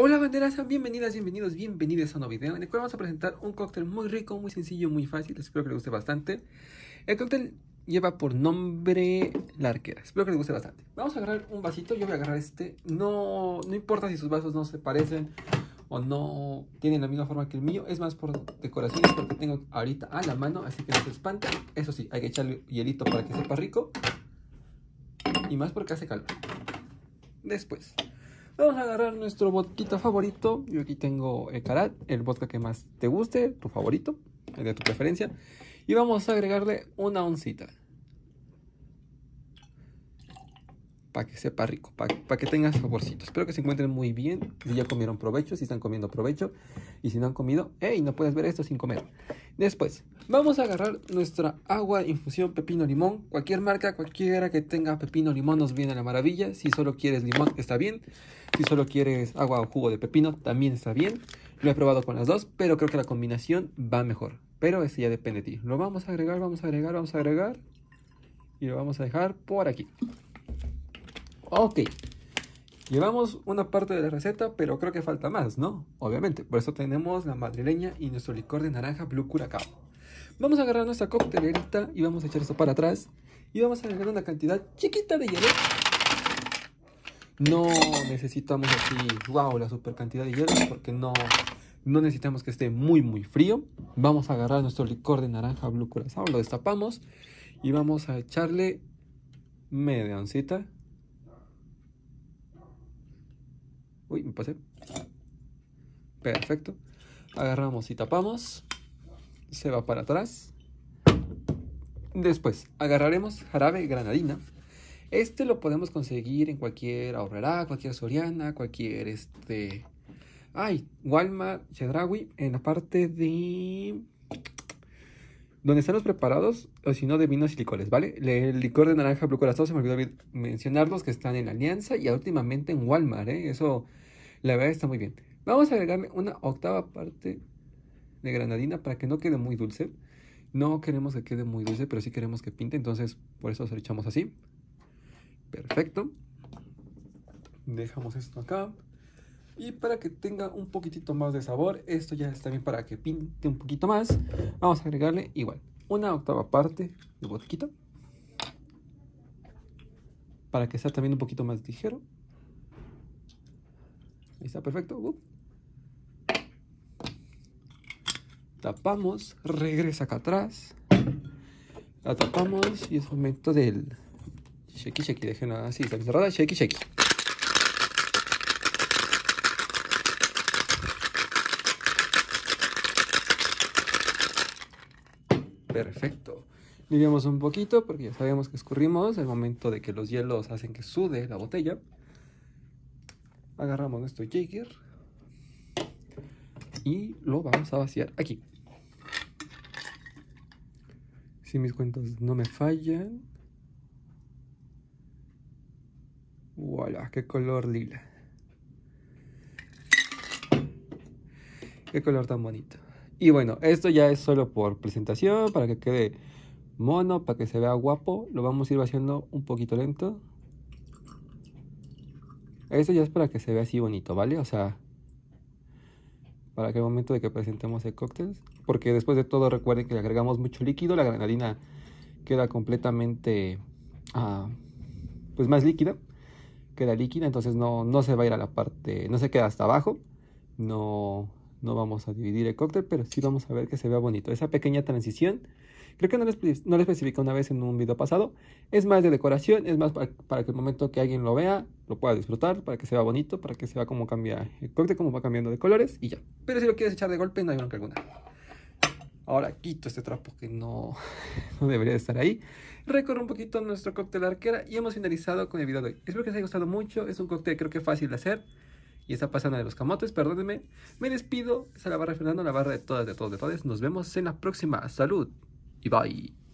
Hola banderas, bienvenidas, bienvenidos, bienvenidos a un nuevo video en el cual vamos a presentar un cóctel muy rico, muy sencillo, muy fácil, espero que les guste bastante. El cóctel lleva por nombre La Arquera, espero que les guste bastante. Vamos a agarrar un vasito, yo voy a agarrar este, no, importa si sus vasos no se parecen o no tienen la misma forma que el mío, es más por decoración, porque tengo ahorita a la mano, así que no se espanten. Eso sí, hay que echarle hielito para que sepa rico y más porque hace calor. Después... Vamos a agarrar nuestro vodka favorito. Yo aquí tengo el eh, Karat, el vodka que más te guste, tu favorito, el de tu preferencia. Y vamos a agregarle una oncita. para que sepa rico, para, que tengas saborcito. Espero que se encuentren muy bien. Si ya comieron provecho, si están comiendo provecho. Y si no han comido, hey, no puedes ver esto sin comer. Después, vamos a agarrar nuestra agua infusión pepino limón. Cualquier marca, cualquiera que tenga pepino limón nos viene a la maravilla. Si solo quieres limón, está bien. Si solo quieres agua o jugo de pepino, también está bien. Lo he probado con las dos, pero creo que la combinación va mejor. Pero eso ya depende de ti. Lo vamos a agregar, vamos a agregar, vamos a agregar. Y lo vamos a dejar por aquí. Ok. Llevamos una parte de la receta, pero creo que falta más, ¿no? Obviamente, por eso tenemos la madrileña y nuestro licor de naranja Blue Curacao. Vamos a agarrar nuestra coctelerita y vamos a echar esto para atrás. Y vamos a agregar una cantidad chiquita de hielo. No necesitamos aquí, wow, la super cantidad de hielo porque no, no necesitamos que esté muy, muy frío. Vamos a agarrar nuestro licor de naranja Blue Curacao, lo destapamos y vamos a echarle media oncita Uy, me pasé. Perfecto. Agarramos y tapamos. Se va para atrás. Después, agarraremos jarabe granadina. Este lo podemos conseguir en cualquier ahorrera, cualquier Soriana, cualquier este... Ay, Walmart, Chedrawi, en la parte de donde están los preparados, o si no, de vinos y licores, ¿vale? El licor de naranja Blue Corazón, se me olvidó mencionarlos, que están en la Alianza y últimamente en Walmart, ¿eh? Eso, la verdad, está muy bien. Vamos a agregarme una octava parte de granadina para que no quede muy dulce. No queremos que quede muy dulce, pero sí queremos que pinte, entonces por eso se lo echamos así. Perfecto. Dejamos esto acá. Y para que tenga un poquitito más de sabor, esto ya está bien para que pinte un poquito más. Vamos a agregarle igual una octava parte de botiquita. Para que sea también un poquito más ligero. Ahí está, perfecto. Uh. Tapamos, regresa acá atrás. La tapamos y es momento del shaky shaky. nada, así, está cerrada. Shaky shaky. Perfecto. Miremos un poquito porque ya sabemos que escurrimos. El momento de que los hielos hacen que sude la botella. Agarramos nuestro shaker. Y lo vamos a vaciar aquí. Si mis cuentos no me fallan. ¡Voilà! ¡Qué color lila! ¡Qué color tan bonito! Y bueno, esto ya es solo por presentación, para que quede mono, para que se vea guapo. Lo vamos a ir haciendo un poquito lento. Esto ya es para que se vea así bonito, ¿vale? O sea, para que el momento de que presentemos el cóctel. Porque después de todo recuerden que le agregamos mucho líquido, la granadina queda completamente, ah, pues más líquida. Queda líquida, entonces no, no se va a ir a la parte, no se queda hasta abajo. No, no vamos a dividir el cóctel, pero sí vamos a ver que se vea bonito. Esa pequeña transición, creo que no les, no especifica una vez en un video pasado. Es más de decoración, es más para, que el momento que alguien lo vea, lo pueda disfrutar, para que se vea bonito, para que se vea cómo cambia el cóctel, cómo va cambiando de colores y ya. Pero si lo quieres echar de golpe, no hay bronca alguna. Ahora quito este trapo que no, no debería estar ahí. Recorro un poquito nuestro cóctel arquera y hemos finalizado con el video de hoy. Espero que les haya gustado mucho. Es un cóctel creo que fácil de hacer y esta pasada de los camotes, perdónenme. Me despido. Esa la barra de Fernando, la barra de todas, de todos, de todas. Nos vemos en la próxima. Salud y bye.